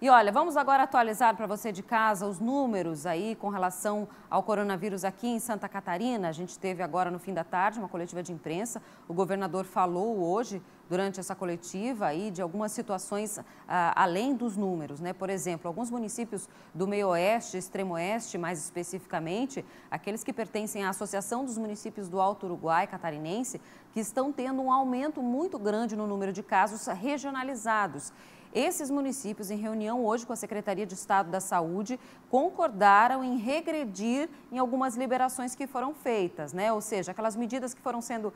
E olha, vamos agora atualizar para você de casa os números aí com relação ao coronavírus aqui em Santa Catarina. A gente teve agora no fim da tarde uma coletiva de imprensa. O governador falou hoje, durante essa coletiva, aí, de algumas situações ah, além dos números. Né? Por exemplo, alguns municípios do meio oeste, extremo oeste mais especificamente, aqueles que pertencem à Associação dos Municípios do Alto Uruguai Catarinense, que estão tendo um aumento muito grande no número de casos regionalizados. Esses municípios, em reunião hoje com a Secretaria de Estado da Saúde, concordaram em regredir em algumas liberações que foram feitas, né? Ou seja, aquelas medidas que foram sendo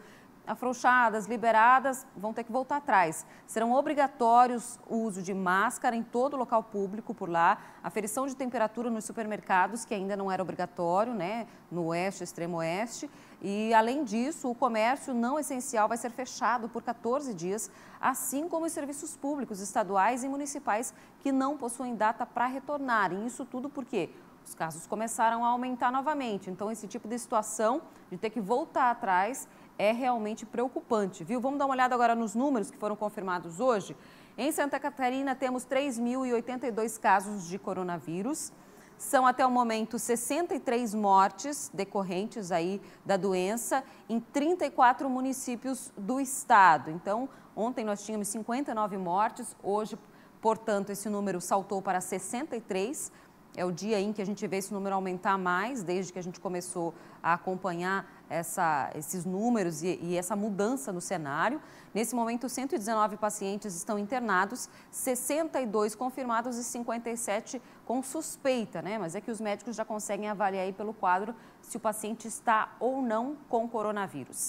afrouxadas, liberadas, vão ter que voltar atrás. Serão obrigatórios o uso de máscara em todo local público por lá, aferição de temperatura nos supermercados, que ainda não era obrigatório, né? No oeste, extremo oeste. E, além disso, o comércio não essencial vai ser fechado por 14 dias, assim como os serviços públicos estaduais e municipais que não possuem data para retornarem. Isso tudo porque os casos começaram a aumentar novamente. Então, esse tipo de situação de ter que voltar atrás é realmente preocupante, viu? Vamos dar uma olhada agora nos números que foram confirmados hoje. Em Santa Catarina, temos 3.082 casos de coronavírus. São até o momento 63 mortes decorrentes aí da doença em 34 municípios do estado. Então, ontem nós tínhamos 59 mortes, hoje, portanto, esse número saltou para 63 é o dia em que a gente vê esse número aumentar mais, desde que a gente começou a acompanhar essa, esses números e, e, essa mudança no cenário. Nesse momento, 119 pacientes estão internados, 62 confirmados e 57 com suspeita, né? Mas é que os médicos já conseguem avaliar aí pelo quadro se o paciente está ou não com coronavírus.